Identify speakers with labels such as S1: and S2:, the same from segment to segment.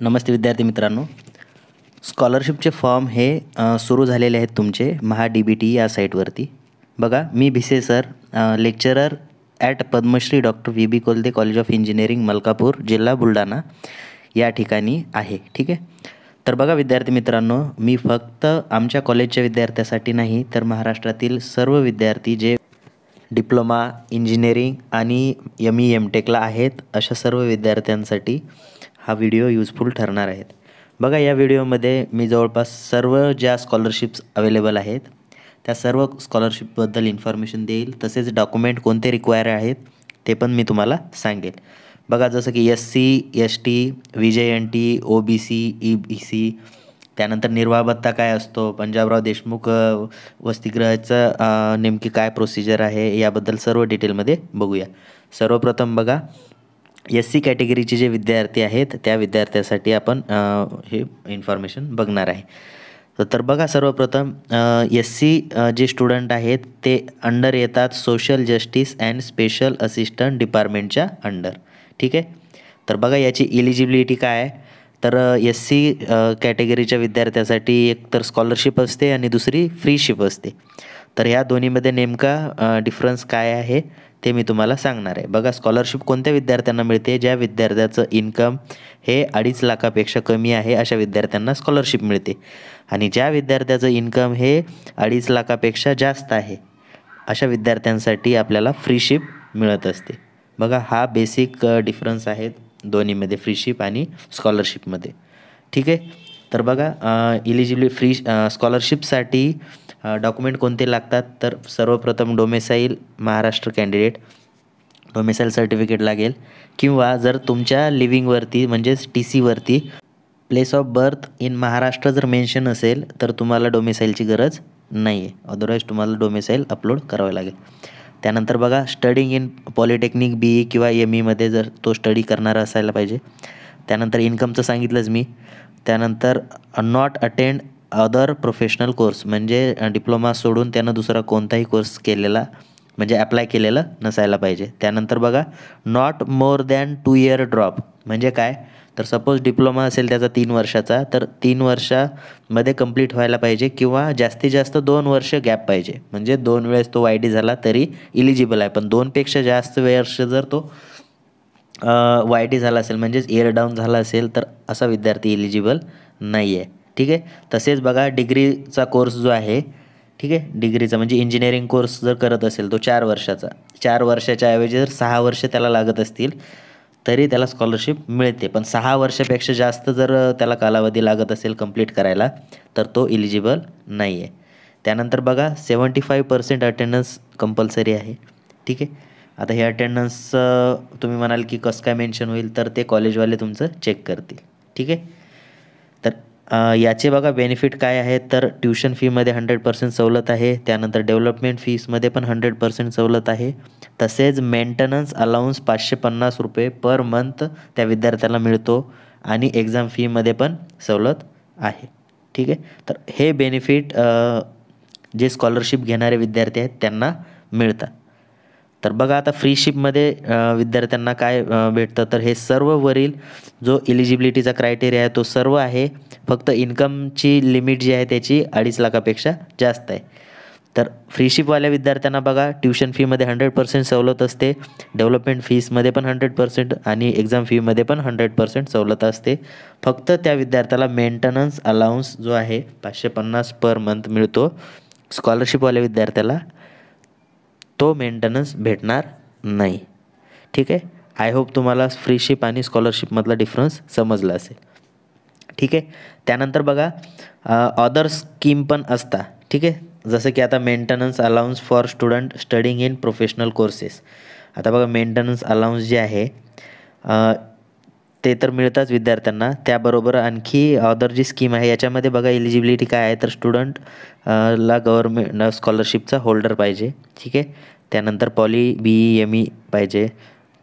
S1: नमस्ते विद्यार्थी मित्रांनो स्कॉलरशिपचे फॉर्म हे सुरू झालेले आहेत तुमचे महा डी बी टी या साईटवरती बघा मी Bhise sir lecturer at Padmashri doctor V B Kolde college of engineering Malkapur जिल्हा बुलढाणा या ठिकाणी आहे ठीक आहे तर बघा विद्यार्थी मित्रांनो मी फक्त आमच्या कॉलेजच्या विद्यार्थ्यासाठी नाही तर महाराष्ट्रातील सर्व विद्यार्थी जे डिप्लोमा इंजिनिअरिंग आणि एम ई एम टेकला आहेत अशा सर्व विद्यार्थ्यांसाठी हा व्हिडिओ यूजफुल ठरणार आहेत बघा या व्हिडिओमध्ये मी जवळपास सर्व ज्या स्कॉलरशिप्स अवेलेबल आहेत त्या सर्व स्कॉलरशिपबद्दल इन्फॉर्मेशन देईल तसेच डॉक्युमेंट कोणते रिक्वायर आहेत ते पण मी तुम्हाला सांगेल बघा जसं की S C S T V J N T O B C E B C त्यानंतर निर्वाह भत्ता काय असतो पंजाबराव देशमुख वसतिगृहाचं नेमकी काय प्रोसिजर आहे याबद्दल सर्व डिटेलमध्ये बघूया सर्वप्रथम बघा एस सी कॅटेगरीचे जे विद्यार्थी आहेत त्या विद्यार्थ्यासाठी आपण हे इन्फॉर्मेशन बघणार आहे तर बघा सर्वप्रथम एस सी जे स्टुडंट आहेत ते अंडर येतात social justice and special assistant डिपार्टमेंटच्या अंडर ठीक आहे तर बघा याची एलिजिबिलिटी काय आहे तर एस सी कॅटेगरीच्या विद्यार्थ्यासाठी एक तर स्कॉलरशिप असते आणि दुसरी फ्रीशिप असते तर ह्या दोन्हीमध्ये नेमका डिफरन्स काय आहे ते मी तुम्हाला सांगणार आहे बघा स्कॉलरशिप कोणत्या विद्यार्थ्यांना मिळते ज्या विद्यार्थ्याचं इन्कम हे अडीच लाखापेक्षा कमी आहे अशा विद्यार्थ्यांना स्कॉलरशिप मिळते आणि ज्या विद्यार्थ्याचं इन्कम हे अडीच लाखापेक्षा जास्त आहे अशा विद्यार्थ्यांसाठी आपल्याला फ्रीशिप मिळत असते बघा हा बेसिक डिफरन्स आहेत दोन्हीमध्ये फ्रीशिप आणि स्कॉलरशिपमध्ये ठीक आहे तर बघा इलिजिबली फ्री स्कॉलरशिपसाठी डॉक्युमेंट कोणते लागतात तर सर्वप्रथम domicile Maharashtra candidate domicile certificate लागेल किंवा जर तुमच्या लिव्हिंगवरती म्हणजेच टी सीवरती place of birth in Maharashtra जर मेन्शन असेल तर तुम्हाला डोमेसाईलची गरज नाही आहे अदरवाईज तुम्हाला डोमेसाईल अपलोड करावं लागेल त्यानंतर बघा studying in polytechnic B E किंवा एम ईमध्ये जर तो स्टडी करणारा असायला पाहिजे त्यानंतर इन्कमचं सांगितलंच मी त्यानंतर not attend other professional course म्हणजे डिप्लोमा सोडून त्यानं दुसरा कोणताही कोर्स केलेला म्हणजे अप्लाय केलेलं नसायला पाहिजे त्यानंतर बघा not more than two year drop म्हणजे काय तर सपोज डिप्लोमा असेल त्याचा तीन वर्षाचा तर तीन वर्षामध्ये कंप्लीट व्हायला पाहिजे किंवा जास्तीत जास्त दोन वर्ष गॅप पाहिजे म्हणजे दोन वेळेस तो वाय डी झाला तरी इलिजिबल आहे पण दोनपेक्षा जास्त वर्ष जर तो वाय डी झाला असेल म्हणजेच इयर डाऊन झाला असेल तर असा विद्यार्थी इलिजिबल नाही आहे ठीक आहे तसेच बघा डिग्रीचा कोर्स जो आहे ठीक आहे डिग्रीचा म्हणजे इंजिनिअरिंग कोर्स जर करत असेल तो चार वर्षाचा चार वर्षाच्या ऐवजी जर सहा वर्ष त्याला लागत असतील तरी त्याला स्कॉलरशिप मिळते पण सहा वर्षापेक्षा जास्त जर त्याला कालावधी लागत असेल कंप्लीट करायला तर तो इलिजिबल नाही आहे त्यानंतर बघा seventy five percent attendance compulsory आहे ठीक आहे आता हे अटेंडन्स तुम्ही म्हणाल की कसं काय मेन्शन होईल तर ते कॉलेजवाले तुमचं चेक करतील ठीक आहे तर याचे बघा बेनिफिट काय आहे तर ट्यूशन फीमध्ये हंड्रेड पर्सेंट सवलत आहे त्यानंतर डेव्हलपमेंट फीसमध्ये पण हंड्रेड पर्सेंट सवलत आहे तसेच मेंटेनन्स अलाउन्स पाचशे पन्नास रुपये पर मंथ त्या विद्यार्थ्याला मिळतो आणि एक्झाम फीमध्ये पण सवलत आहे ठीक आहे तर हे बेनिफिट जे स्कॉलरशिप घेणारे विद्यार्थी आहेत त्यांना मिळतात तर बघा आता फ्रीशिपमध्ये विद्यार्थ्यांना काय भेटतं तर हे सर्व वरील जो एलिजिबिलिटीचा क्रायटेरिया आहे तो सर्व आहे फक्त इन्कमची लिमिट जी आहे त्याची अडीच लाखापेक्षा जास्त आहे तर फ्रीशिपवाल्या विद्यार्थ्यांना बघा ट्युशन फीमध्ये हंड्रेड पर्सेंट सवलत असते डेव्हलपमेंट फीसमध्ये पण हंड्रेड पर्सेंट आणि एक्झाम फीमध्ये पण हंड्रेड पर्सेंट सवलत असते फक्त त्या विद्यार्थ्याला मेंटेनन्स अलाउन्स जो आहे पाचशे पन्नास पर मंथ मिळतो स्कॉलरशिपवाल्या विद्यार्थ्याला तो मेंटेनन्स भेटणार नाही ठीक आहे आय होप तुम्हाला फ्रीशिप आणि स्कॉलरशिपमधला डिफरन्स समजला असेल ठीक आहे त्यानंतर बघा अदर स्कीम पण असता ठीक आहे जसं की आता maintenance allowance for student studying in professional courses आता बघा मेंटेनन्स अलाउन्स जे आहे ते तर मिळतात विद्यार्थ्यांना त्याबरोबर आणखी ऑदर जी स्कीम आहे याच्यामध्ये बघा एलिजिबिलिटी काय आहे तर स्टुडंट ला गव्हर्मेंट स्कॉलरशिपचा होल्डर पाहिजे ठीक आहे त्यानंतर poly B E M E पाहिजे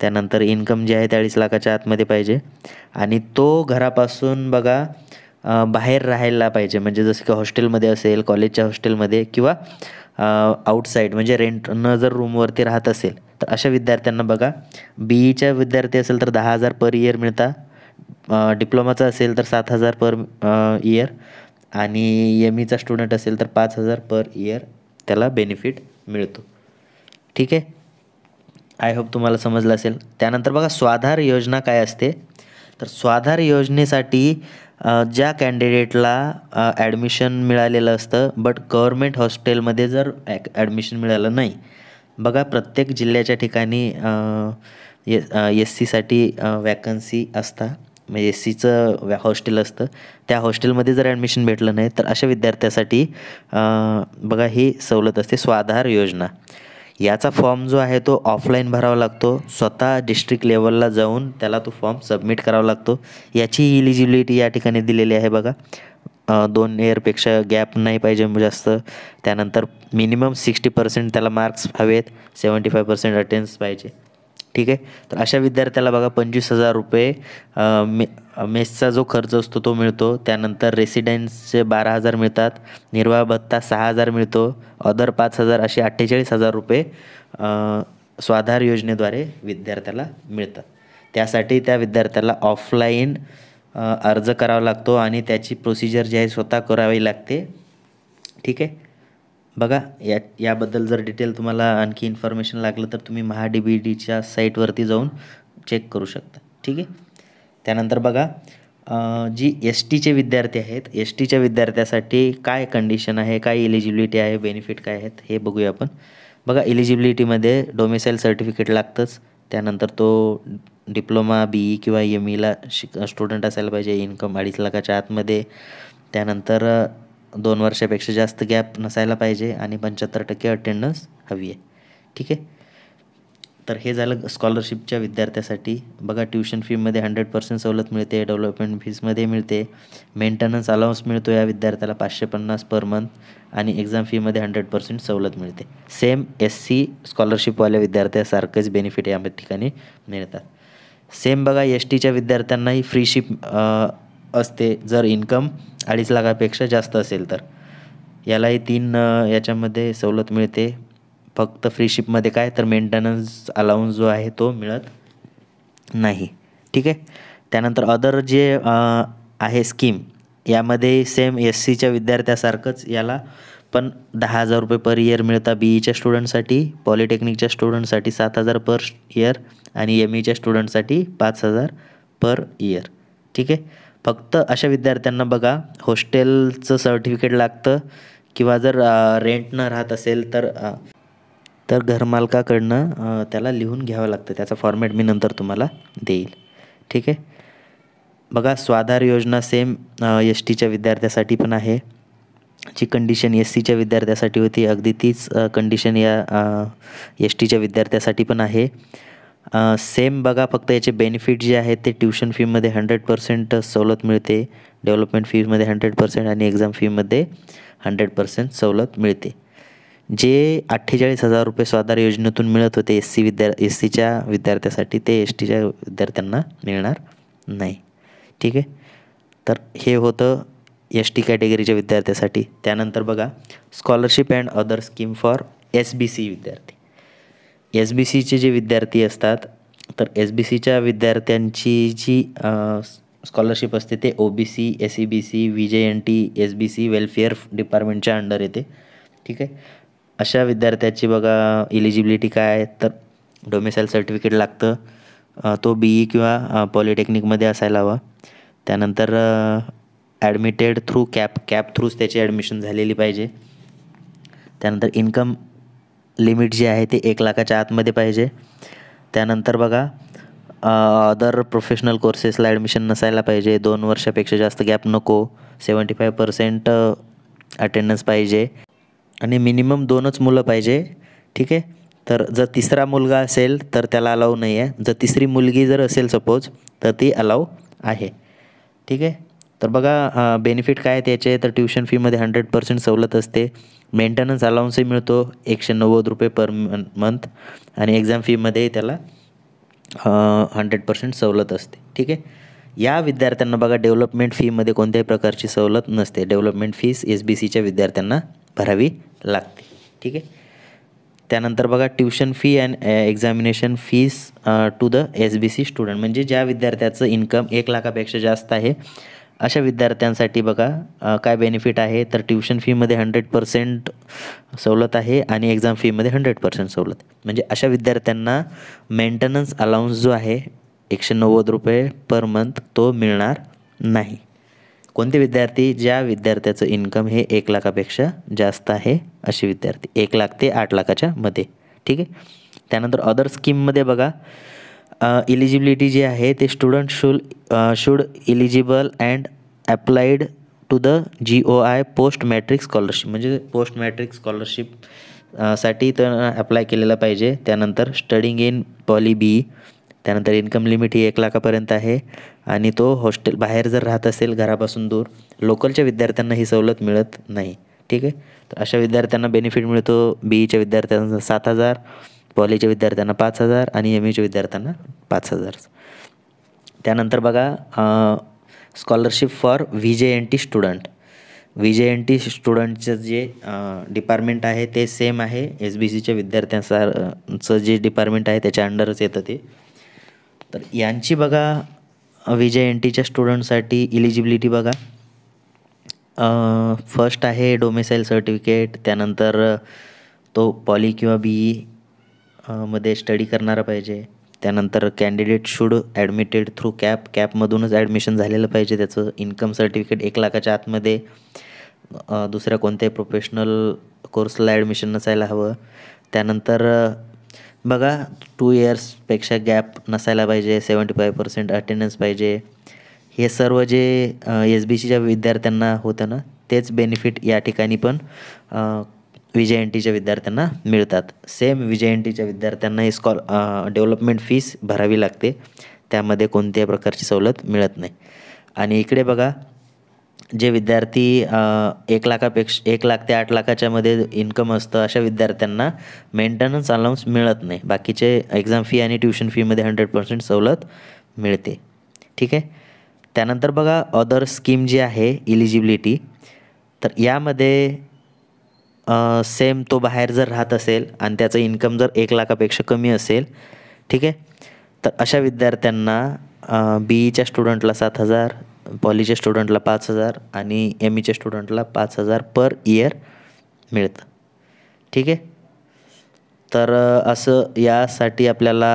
S1: त्यानंतर इन्कम जे आहे चाळीस लाखाच्या आतमध्ये पाहिजे आणि तो घरापासून बघा बाहेर राहायला पाहिजे म्हणजे जसं की हॉस्टेलमध्ये असेल कॉलेजच्या हॉस्टेलमध्ये किंवा आउटसाईड म्हणजे रेंटनं जर रूमवरती राहत असेल तर अशा विद्यार्थ्यांना बघा बी ईच्या e विद्यार्थी असेल तर दहा हजार पर इयर मिळता डिप्लोमाचा असेल तर सात हजार पर इयर आणि एम ईचा स्टुडंट असेल तर पाच हजार पर इयर त्याला बेनिफिट मिळतो ठीक आहे आय होप तुम्हाला समजलं असेल त्यानंतर बघा स्वाधार योजना काय असते तर स्वाधार योजनेसाठी ज्या कॅन्डिडेटला ॲडमिशन मिळालेलं असतं बट गव्हर्मेंट हॉस्टेलमध्ये जर ॲक ॲडमिशन मिळालं नाही बघा प्रत्येक जिल्ह्याच्या ठिकाणी ए एस सीसाठी वॅकन्सी असता म्हणजे एस सीचं वॅ हॉस्टेल असतं त्या हॉस्टेलमध्ये जर ॲडमिशन भेटलं नाही तर अशा विद्यार्थ्यासाठी बघा ही सवलत असते स्वाधार योजना याचा फॉर्म जो आहे तो ऑफलाईन भरावा लागतो स्वतः डिस्ट्रिक्ट लेवलला जाऊन त्याला तो फॉर्म सबमिट करावा लागतो याची इलिजिबिलिटी या ठिकाणी दिलेली आहे बघा दोन इयरपेक्षा गॅप नाही पाहिजे म्हणजे जास्त त्यानंतर मिनिमम सिक्स्टी पर्सेंट त्याला मार्क्स हवेत सेवंटी फाय पर्सेंट अटेन्स पाहिजे ठीक आहे तर अशा विद्यार्थ्याला बघा पंचवीस हजार रुपये मे मेसचा जो खर्च असतो तो मिळतो त्यानंतर रेसिडेन्सचे बारा हजार मिळतात निर्वाह भत्ता सहा हजार मिळतो अदर पाच हजार असे अठ्ठेचाळीस हजार रुपये स्वाधार योजनेद्वारे विद्यार्थ्याला मिळतात त्यासाठी त्या विद्यार्थ्याला ऑफलाईन अर्ज करावा लागतो आणि त्याची प्रोसिजर जी आहे स्वतः करावी लागते ठीक आहे बघा या याबद्दल जर डिटेल तुम्हाला आणखी इन्फॉर्मेशन लागलं तर तुम्ही महा डी बी डीच्या साईटवरती जाऊन चेक करू शकता ठीक आहे त्यानंतर बघा जी एस टीचे विद्यार्थी आहेत एस टीच्या विद्यार्थ्यासाठी काय कंडिशन आहे काय एलिजिबिलिटी आहे बेनिफिट काय आहेत हे बघूया आपण बघा एलिजिबिलिटीमध्ये डोमेसाईल सर्टिफिकेट लागतंच त्यानंतर तो डिप्लोमा बी ई किंवा एम ईला e शिक स्टुडंट असायला पाहिजे इन्कम अडीच लाखाच्या आतमध्ये त्यानंतर दोन वर्षापेक्षा जास्त गॅप नसायला पाहिजे आणि पंच्याहत्तर टक्के अटेंडन्स हवी आहे ठीक आहे तर हे झालं स्कॉलरशिपच्या विद्यार्थ्यासाठी बघा ट्युशन फीमध्ये हंड्रेड पर्सेंट सवलत मिळते डेव्हलपमेंट फीजमध्ये मिळते मेंटेनन्स अलाउन्स मिळतो या विद्यार्थ्याला पाचशे पन्नास पर मंथ आणि एक्झाम फीमध्ये हंड्रेड पर्सेंट सवलत मिळते सेम एस सी स्कॉलरशिपवाल्या विद्यार्थ्यासारखंच बेनिफिट या ठिकाणी मिळतात सेम बघा एस टीच्या विद्यार्थ्यांनाही फ्री असते जर इन्कम अडीच लाखापेक्षा जास्त असेल तर यालाही तीन याच्यामध्ये सवलत मिळते फक्त फ्रीशिपमध्ये काय तर मेंटेनन्स अलाउन्स जो आहे तो मिळत नाही ठीक आहे त्यानंतर अदर जे आहे स्कीम यामध्ये सेम एस सीच्या विद्यार्थ्यासारखंच याला पण दहा हजार रुपये पर इयर मिळतात बी ईच्या स्टुडंटसाठी पॉलिटेक्निकच्या स्टुडंटसाठी सात हजार पर इयर आणि एम ईच्या e स्टुडंटसाठी पाच हजार पर इयर ठीक आहे फक्त अशा विद्यार्थ्यांना बघा हॉस्टेलचं सर्टिफिकेट लागतं किंवा जर रेंटनं राहत असेल तर तर घरमालकाकडनं त्याला लिहून घ्यावं लागतं त्याचा फॉर्मॅट मी नंतर तुम्हाला देईल ठीक आहे बघा स्वाधार योजना सेम एस टीच्या विद्यार्थ्यासाठी पण आहे जी कंडिशन एस सीच्या विद्यार्थ्यासाठी होती अगदी तीच कंडिशन या एस टीच्या विद्यार्थ्यासाठी पण आहे सेम बघा फक्त याचे बेनिफिट जे आहेत ते ट्युशन फीमध्ये हंड्रेड पर्सेंट सवलत मिळते डेव्हलपमेंट फीमध्ये हंड्रेड पर्सेंट आणि एक्झाम फीमध्ये हंड्रेड पर्सेंट सवलत मिळते जे अठ्ठेचाळीस हजार रुपये स्वाधार योजनेतून मिळत होते एस सी विद्या एस सीच्या विद्यार्थ्यासाठी ते एस टीच्या विद्यार्थ्यांना मिळणार नाही ठीक आहे तर हे होतं एस टी कॅटेगरीच्या विद्यार्थ्यासाठी त्यानंतर बघा scholarship and other scheme for S B C विद्यार्थी एस बी सीचे जे विद्यार्थी असतात तर एस बी सीच्या विद्यार्थ्यांची जी स्कॉलरशिप असते ते O B C S C B C V J N T S B C welfare डिपार्टमेंटच्या अंडर येते ठीक आहे अशा विद्यार्थ्याची बघा इलिजिबिलिटी काय आहे तर डोमेसाईल सर्टिफिकेट लागतं तो बी ई किंवा पॉलिटेक्निकमध्ये असायला हवा त्यानंतर ॲडमिटेड थ्रू कॅप कॅप थ्रूच त्याची ॲडमिशन झालेली पाहिजे त्यानंतर इन्कम लिमिट जी आहे ती एक लाखाच्या आतमध्ये पाहिजे त्यानंतर बघा अदर प्रोफेशनल कोर्सेसला ॲडमिशन नसायला पाहिजे दोन वर्षापेक्षा जास्त गॅप नको सेवन्टी फाय पर्सेंट अटेंडन्स पाहिजे आणि मिनिमम दोनच मुलं पाहिजे ठीक आहे तर जर तिसरा मुलगा असेल तर त्याला अलाव नाही आहे जर तिसरी मुलगी जर असेल सपोज तर ती अलाव आहे ठीक आहे तर बघा बेनिफिट काय त्याचे तर ट्युशन फीमध्ये हंड्रेड पर्सेंट सवलत असते मेंटेनन्स अलाउन्सही मिळतो एकशे नव्वद रुपये पर मंथ आणि एक्झाम फीमध्ये त्याला हंड्रेड पर्सेंट सवलत असते ठीक आहे या विद्यार्थ्यांना बघा डेव्हलपमेंट फीमध्ये कोणत्याही प्रकारची सवलत नसते डेव्हलपमेंट फीस एस बी सीच्या विद्यार्थ्यांना भरावी लागते ठीक आहे त्यानंतर बघा tuition fee and examination fees to the S B C student म्हणजे ज्या विद्यार्थ्याचं इन्कम एक लाखापेक्षा जास्त आहे अशा विद्यार्थ्यांसाठी बघा काय बेनिफिट आहे तर ट्युशन फीमध्ये हंड्रेड पर्सेंट सवलत आहे आणि एक्झाम फीमध्ये हंड्रेड पर्सेंट सवलत म्हणजे अशा विद्यार्थ्यांना मेंटेनन्स अलाउन्स जो आहे एकशे नव्वद रुपये पर मंथ तो मिळणार नाही कोणते विद्यार्थी ज्या विद्यार्थ्याचं इन्कम हे एक लाखापेक्षा जास्त आहे असे विद्यार्थी एक लाख ते आठ लाखाच्या मध्ये ठीक आहे त्यानंतर अदर स्कीममध्ये बघा इलिजिबिलिटी जी आहे ते student should should eligible and applied to the G O I post matric scholarship म्हणजे पोस्ट मॅट्रिक स्कॉलरशिप साठी तर अप्लाय केलेला पाहिजे त्यानंतर स्टडिंग इन पॉली बी त्यानंतर इन्कम लिमिट ही एक लाखापर्यंत आहे आणि तो हॉस्टेल बाहेर जर राहत असेल घरापासून दूर लोकलच्या विद्यार्थ्यांना ही सवलत मिळत नाही ठीक आहे तर अशा विद्यार्थ्यांना बेनिफिट मिळतो बीईच्या विद्यार्थ्यांना सात हजार कॉलेजच्या विद्यार्थ्यांना पाच हजार आणि एम एच्या विद्यार्थ्यांना पाच हजार त्यानंतर बघा scholarship for V J N T student V J N T स्टुडंटचं जे डिपार्टमेंट आहे ते सेम आहे एस बी सीच्या विद्यार्थ्यांसारचं जे डिपार्टमेंट आहे त्याच्या अंडरच येतं ते तर यांची बघा व्ही जे एन टीच्या स्टुडंटसाठी इलिजिबिलिटी बघा फर्स्ट आहे डोमेसाईल सर्टिफिकेट त्यानंतर तो पॉली किंवा बी ई e मध्ये स्टडी करणारा पाहिजे त्यानंतर candidate should admitted through CAP कॅपमधूनच ॲडमिशन झालेलं पाहिजे त्याचं इन्कम सर्टिफिकेट एक लाखाच्या आतमध्ये दुसऱ्या कोणत्याही प्रोफेशनल कोर्सला ॲडमिशन नसायला हवं त्यानंतर बघा टू इयर्सपेक्षा गॅप नसायला पाहिजे सेवन्टी फाय पर्सेंट अटेंडन्स पाहिजे हे सर्व जे एस बी सीच्या विद्यार्थ्यांना होतं ना तेच बेनिफिट या ठिकाणी पण विजय टीच्या विद्यार्थ्यांना मिळतात सेम टीच्या विद्यार्थ्यांनाही स्कॉल डेव्हलपमेंट फीस भरावी लागते त्यामध्ये कोणत्याही प्रकारची सवलत मिळत नाही आणि इकडे बघा जे विद्यार्थी एक लाखापेक्षा एक लाख ते आठ लाखाच्यामध्ये इन्कम असतं अशा विद्यार्थ्यांना मेंटेनन्स अलाउन्स मिळत नाही बाकीचे एक्झाम फी आणि ट्युशन फीमध्ये हंड्रेड पर्सेंट सवलत मिळते ठीक आहे त्यानंतर बघा अदर स्कीम जी आहे इलिजिबिलिटी तर यामध्ये सेम तो बाहेर जर राहत असेल आणि त्याचं इन्कम जर एक लाखापेक्षा कमी असेल ठीक आहे तर अशा विद्यार्थ्यांना बी ईच्या स्टुडंटला सात हजार पॉलीच्या स्टुडंटला पाच हजार आणि एम ईच्या e स्टुडंटला पाच हजार पर इयर मिळतं ठीक आहे तर असं यासाठी आपल्याला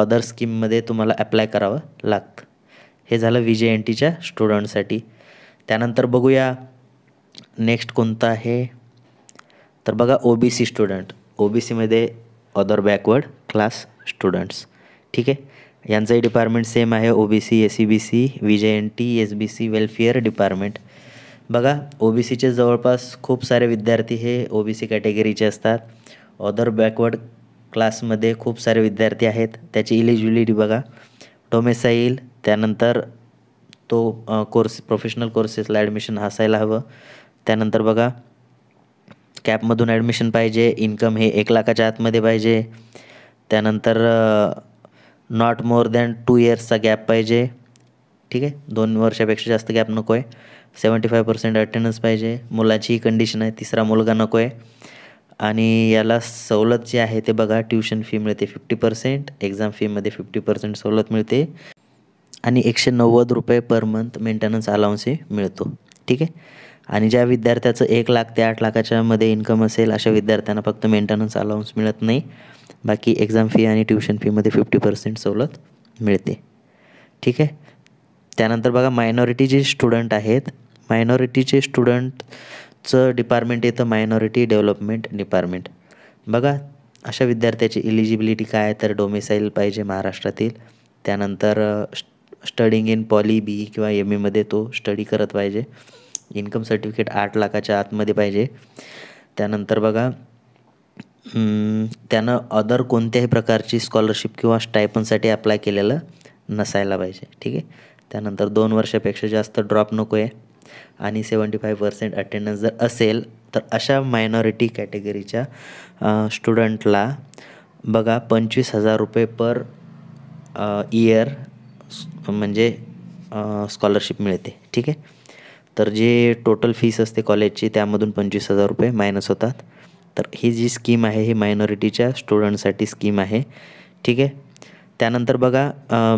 S1: अदर स्कीममध्ये तुम्हाला ॲप्लाय करावं लागतं हे झालं व्ही जे एन टीच्या स्टुडंटसाठी त्यानंतर बघूया नेक्स्ट कोणतं आहे तर बघा O B C student O B सीमध्ये अदर बॅकवर्ड क्लास स्टुडंट्स ठीक आहे यांचंही डिपार्टमेंट सेम आहे O B C S C B C V J N T S B C welfare department बघा ओ बी सीचे जवळपास खूप सारे विद्यार्थी हे ओ बी सी कॅटेगरीचे असतात अदर बॅकवर्ड क्लासमध्ये खूप सारे विद्यार्थी आहेत त्याची इलिजिबिलिटी बघा डोमेसाईल त्यानंतर तो कोर्स प्रोफेशनल कोर्सेसला ॲडमिशन असायला हवं त्यानंतर बघा कॅपमधून ॲडमिशन पाहिजे इन्कम हे एक लाखाच्या आतमध्ये पाहिजे त्यानंतर नॉट मोर दॅन टू इयर्सचा गॅप पाहिजे ठीक आहे दोन वर्षापेक्षा जास्त गॅप नको आहे सेवंटी फाय पर्सेंट अटेंडन्स पाहिजे मुलाची ही कंडिशन आहे तिसरा मुलगा नको आहे आणि याला सवलत जी आहे ते बघा ट्युशन फी मिळते फिफ्टी पर्सेंट एक्झाम फीमध्ये फिफ्टी पर्सेंट सवलत मिळते आणि एकशे नव्वद रुपये पर मंथ मेंटेनन्स अलाउन्सही मिळतो ठीक आहे आणि ज्या विद्यार्थ्याचं एक लाख ते आठ लाखाच्यामध्ये इन्कम असेल अशा विद्यार्थ्यांना फक्त मेंटेनन्स अलाउन्स मिळत नाही बाकी एक्झाम फी आणि ट्युशन फीमध्ये फिफ्टी पर्सेंट सवलत मिळते ठीक आहे त्यानंतर बघा मायनॉरिटी जे स्टुडंट आहेत मायनॉरिटीचे स्टुडंटचं डिपार्टमेंट येतं मायनॉरिटी डेव्हलपमेंट डिपार्टमेंट बघा अशा विद्यार्थ्याची इलिजिबिलिटी काय तर डोमिसाईल पाहिजे महाराष्ट्रातील त्यानंतर स्टडिंग इन पॉली बी किंवा एम एमध्ये e तो स्टडी करत पाहिजे इन्कम सर्टिफिकेट आठ लाखाच्या आतमध्ये पाहिजे त्यानंतर बघा त्यानं अदर कोणत्याही प्रकारची स्कॉलरशिप किंवा स्टायपनसाठी अप्लाय केलेलं नसायला पाहिजे ठीक आहे त्यानंतर दोन वर्षापेक्षा जास्त ड्रॉप नको आहे आणि सेवन्टी फाय पर्सेंट अटेंडन्स जर असेल तर अशा मायनॉरिटी कॅटेगरीच्या स्टुडंटला बघा पंचवीस हजार रुपये पर इयर म्हणजे स्कॉलरशिप मिळते ठीक आहे तर जे टोटल फीस असते कॉलेजची त्यामधून पंचवीस हजार रुपये मायनस होतात तर ही जी स्कीम आहे ही मायनॉरिटीच्या स्टुडंटसाठी स्कीम आहे ठीक आहे त्यानंतर बघा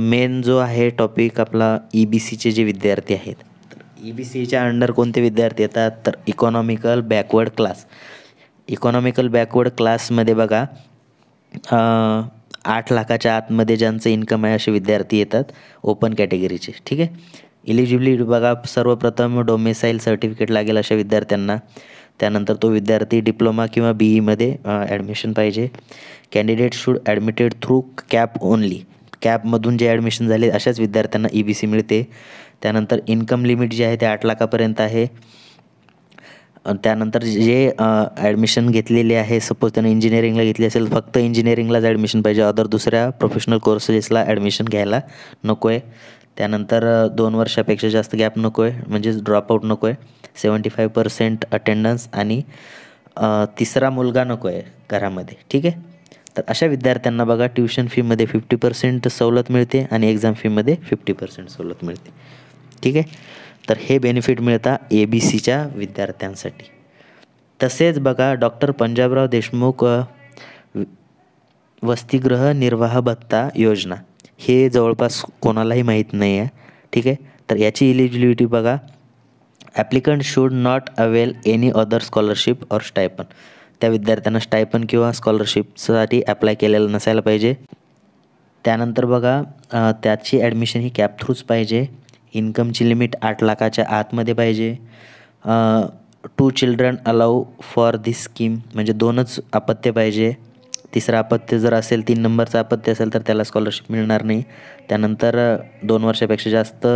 S1: मेन जो आहे टॉपिक आपला ई e बी सीचे जे विद्यार्थी आहेत तर ई बी सीच्या अंडर कोणते विद्यार्थी येतात तर economical backward class economical backward क्लासमध्ये बघा आठ लाखाच्या आतमध्ये ज्यांचं इन्कम आहे असे विद्यार्थी येतात ओपन कॅटेगरीचे ठीक आहे इलिजिबिलिटी बघा सर्वप्रथम डोमेसाईल सर्टिफिकेट लागेल अशा विद्यार्थ्यांना त्यानंतर तो विद्यार्थी डिप्लोमा किंवा बी ईमध्ये ॲडमिशन पाहिजे candidate should admitted through CAP only कॅपमधून जे ॲडमिशन झाले अशाच विद्यार्थ्यांना ई बी सी मिळते त्यानंतर इन्कम लिमिट जे आहे ते आठ लाखापर्यंत आहे त्यानंतर जे ॲडमिशन घेतलेले आहे सपोज त्यांनी इंजिनिअरिंगला घेतली असेल फक्त इंजिनिअरिंगलाच ॲडमिशन पाहिजे अदर दुसऱ्या प्रोफेशनल कोर्सेसला ॲडमिशन घ्यायला नको आहे त्यानंतर दोन वर्षापेक्षा जास्त गॅप नको आहे म्हणजेच ड्रॉपआउट नको आहे सेवन्टी फाईव्ह पर्सेंट अटेंडन्स आणि तिसरा मुलगा नको आहे घरामध्ये ठीक आहे तर अशा विद्यार्थ्यांना बघा ट्युशन फीमध्ये फिफ्टी पर्सेंट सवलत मिळते आणि एक्झाम फीमध्ये फिफ्टी पर्सेंट सवलत मिळते ठीक आहे तर हे बेनिफिट मिळता ए बी सीच्या विद्यार्थ्यांसाठी तसेच बघा डॉक्टर पंजाबराव देशमुख वसतिगृह निर्वाह भत्ता योजना हे जवळपास कोणालाही माहीत नाही आहे ठीक आहे तर याची इलिजिबिलिटी बघा applicant should not avail any other scholarship or stipend त्या विद्यार्थ्यांना स्टायपन किंवा स्कॉलरशिपसाठी अप्लाय केलेलं नसायला पाहिजे त्यानंतर बघा त्याची ॲडमिशन ही कॅप थ्रूच पाहिजे इन्कमची लिमिट आठ लाखाच्या आतमध्ये पाहिजे two children allow for this scheme म्हणजे दोनच अपत्य पाहिजे तिसरा अपत्य जर असेल तीन नंबरचा अपत्य असेल तर त्याला स्कॉलरशिप मिळणार नाही त्यानंतर दोन वर्षापेक्षा जास्त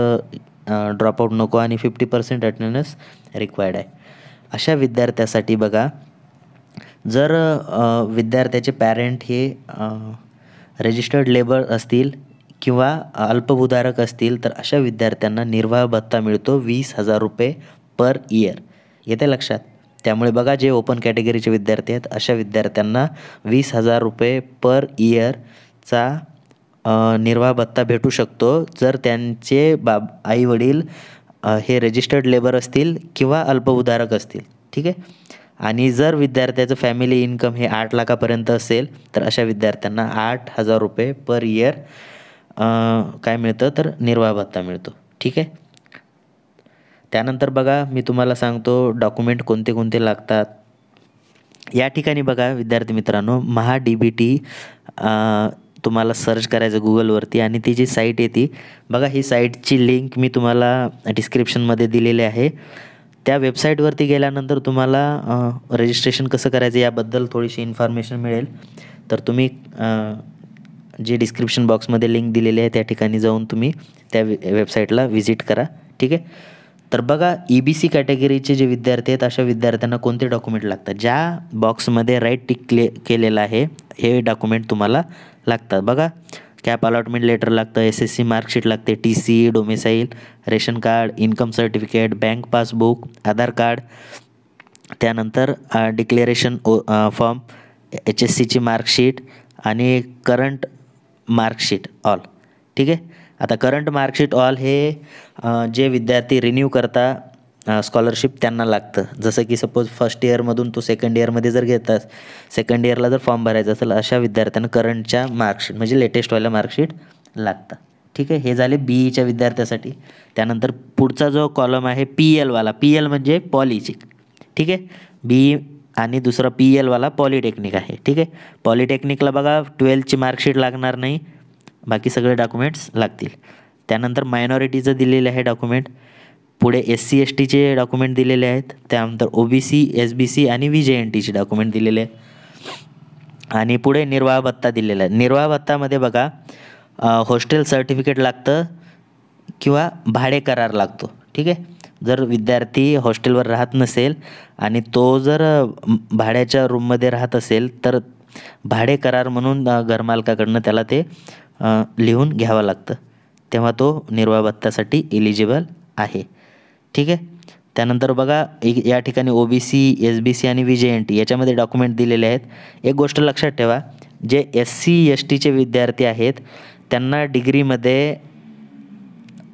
S1: ड्रॉपआउट नको आणि फिफ्टी पर्सेंट अटेंडन्स रिक्वायर्ड आहे अशा विद्यार्थ्यासाठी बघा जर विद्यार्थ्याचे पॅरेंट हे रजिस्टर्ड लेबर असतील किंवा अल्पभूधारक असतील तर अशा विद्यार्थ्यांना निर्वाह भत्ता मिळतो वीस हजार रुपये पर इयर येते लक्षात त्यामुळे बघा जे ओपन कॅटेगरीचे विद्यार्थी आहेत अशा विद्यार्थ्यांना वीस हजार रुपये पर इयरचा निर्वाह भत्ता भेटू शकतो जर त्यांचे बाब आईवडील हे रजिस्टर्ड लेबर असतील किंवा अल्पउधारक असतील ठीक आहे आणि जर विद्यार्थ्याचं फॅमिली इन्कम हे आठ लाखापर्यंत असेल तर अशा विद्यार्थ्यांना आठ हजार रुपये पर इयर काय मिळतं तर निर्वाह भत्ता मिळतो ठीक आहे त्यानंतर बघा मी तुम्हाला सांगतो डॉक्युमेंट कोणते कोणते लागतात या ठिकाणी बघा विद्यार्थी मित्रांनो महा डी बी टी तुम्हाला सर्च करायचं गुगलवरती आणि ती जी साईट ती बघा ही साईटची लिंक मी तुम्हाला डिस्क्रिप्शनमध्ये दिलेली आहे त्या वेबसाईटवरती गेल्यानंतर तुम्हाला रजिस्ट्रेशन कसं करायचं याबद्दल थोडीशी इन्फॉर्मेशन मिळेल तर तुम्ही जे डिस्क्रिप्शन बॉक्समध्ये लिंक दिलेली आहे त्या ठिकाणी जाऊन तुम्ही त्या वे वेबसाईटला व्हिजिट करा ठीक आहे तर बघा ई बी सी कॅटेगरीचे जे विद्यार्थी आहेत अशा विद्यार्थ्यांना कोणते डॉक्युमेंट लागतात ज्या बॉक्समध्ये राईट टिक क्ले केलेलं आहे हे डॉक्युमेंट तुम्हाला लागतात बघा कॅप अलॉटमेंट लेटर लागतं एस एस सी मार्कशीट लागते T C domicile ration card income certificate bank passbook Aadhaar card त्यानंतर declaration O form H S सीची मार्कशीट आणि करंट मार्कशीट ऑल ठीक आहे आता करंट मार्कशीट ऑल हे जे विद्यार्थी रिन्यू करता स्कॉलरशिप त्यांना लागतं जसं की सपोज फर्स्ट इयरमधून तू सेकंड इयरमध्ये जर घेतास सेकंड इयरला जर फॉर्म भरायचा असेल अशा विद्यार्थ्यांना करंटच्या मार्कशीट म्हणजे लेटेस्टवाल्या मार्कशीट लागतं ठीक आहे हे झाले बी ईच्या e विद्यार्थ्यासाठी त्यानंतर पुढचा जो कॉलम आहे पी एलवाला पी एल म्हणजे पॉलिचिक ठीक आहे बी e आणि दुसरा पी एलवाला पॉलिटेक्निक आहे ठीक आहे पॉलिटेक्निकला बघा ट्वेल्थची मार्कशीट लागणार नाही बाकी सगळे डॉक्युमेंट्स लागतील त्यानंतर मायनॉरिटीचं दिलेलं आहे डॉक्युमेंट पुढे एस सी एस टीचे डॉक्युमेंट दिलेले आहेत त्यानंतर O B C S B C आणि व्ही जे एन टीचे डॉक्युमेंट दिलेले आहे आणि पुढे निर्वाह भत्ता दिलेला आहे निर्वाह भत्तामध्ये बघा हॉस्टेल सर्टिफिकेट लागतं किंवा भाडे करार लागतो ठीक आहे जर विद्यार्थी हॉस्टेलवर राहत नसेल आणि तो जर भाड्याच्या रूममध्ये राहत असेल तर भाडे करार म्हणून घरमालकाकडनं त्याला ते लिहून घ्यावं लागतं तेव्हा तो निर्वाह भत्तासाठी एलिजिबल आहे ठीक आहे त्यानंतर बघा एक या ठिकाणी O B C S B C आणि वी जे एन टी याच्यामध्ये डॉक्युमेंट दिलेले आहेत एक गोष्ट लक्षात ठेवा जे एस सी एस टीचे विद्यार्थी आहेत त्यांना डिग्रीमध्ये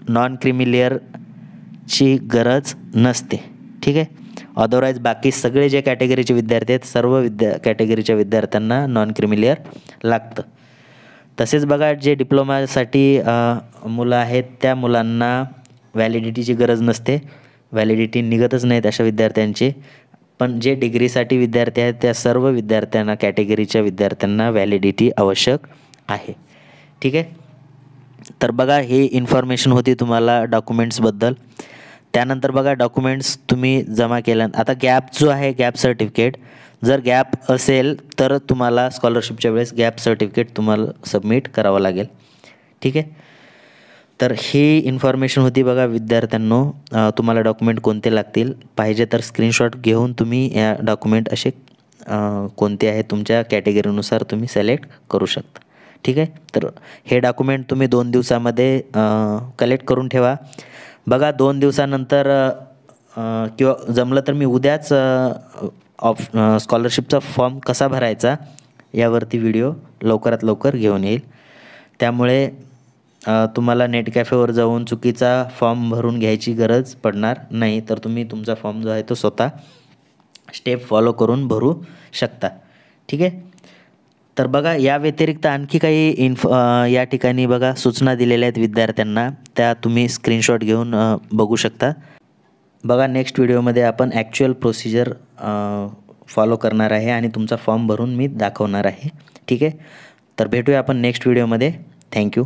S1: नॉन क्रिमिलियरची गरज नसते ठीक आहे अदरवाईज बाकी सगळे जे कॅटेगरीचे विद्यार्थी आहेत सर्व विद्या कॅटेगरीच्या विद्यार्थ्यांना नॉन क्रिमिलियर लागतं तसेच बघा जे डिप्लोमासाठी मुलं आहेत त्या मुलांना व्हॅलिडिटीची गरज नसते व्हॅलिडिटी निघतच नाहीत अशा विद्यार्थ्यांची पण जे डिग्रीसाठी विद्यार्थी आहेत त्या सर्व विद्यार्थ्यांना कॅटेगरीच्या विद्यार्थ्यांना व्हॅलिडिटी आवश्यक आहे ठीक आहे तर बघा ही इन्फॉर्मेशन होती तुम्हाला डॉक्युमेंट्सबद्दल त्यानंतर बघा डॉक्युमेंट्स तुम्ही जमा केल्या आता गॅप जो आहे गॅप सर्टिफिकेट जर गॅप असेल तर तुम्हाला स्कॉलरशिपच्या वेळेस गॅप सर्टिफिकेट तुम्हाला सबमिट करावं लागेल ठीक आहे तर ही इन्फॉर्मेशन होती बघा विद्यार्थ्यांनो तुम्हाला डॉक्युमेंट कोणते लागतील पाहिजे तर स्क्रीनशॉट घेऊन तुम्ही या डॉक्युमेंट असे कोणते आहे तुमच्या कॅटेगरीनुसार तुम्ही सिलेक्ट करू शकता ठीक आहे तर हे डॉक्युमेंट तुम्ही दोन दिवसामध्ये कलेक्ट करून ठेवा बघा दोन दिवसानंतर किंवा जमलं तर मी उद्याच ऑफ स्कॉलरशिपचा फॉर्म कसा भरायचा यावरती व्हिडिओ लवकरात लवकर घेऊन येईल त्यामुळे तुम्हाला नेट कॅफेवर जाऊन चुकीचा फॉर्म भरून घ्यायची गरज पडणार नाही तर तुम्ही तुमचा फॉर्म जो आहे तो स्वतः स्टेप फॉलो करून भरू शकता ठीक आहे तर बघा या व्यतिरिक्त आणखी काही इन्फ या ठिकाणी बघा सूचना दिलेल्या आहेत विद्यार्थ्यांना त्या तुम्ही स्क्रीनशॉट घेऊन बघू शकता बघा नेक्स्ट व्हिडिओमध्ये आपण ॲक्च्युअल प्रोसिजर फॉलो करणार आहे आणि तुमचा फॉर्म भरून मी दाखवणार आहे ठीक आहे तर भेटूया आपण नेक्स्ट व्हिडिओमध्ये थँक्यू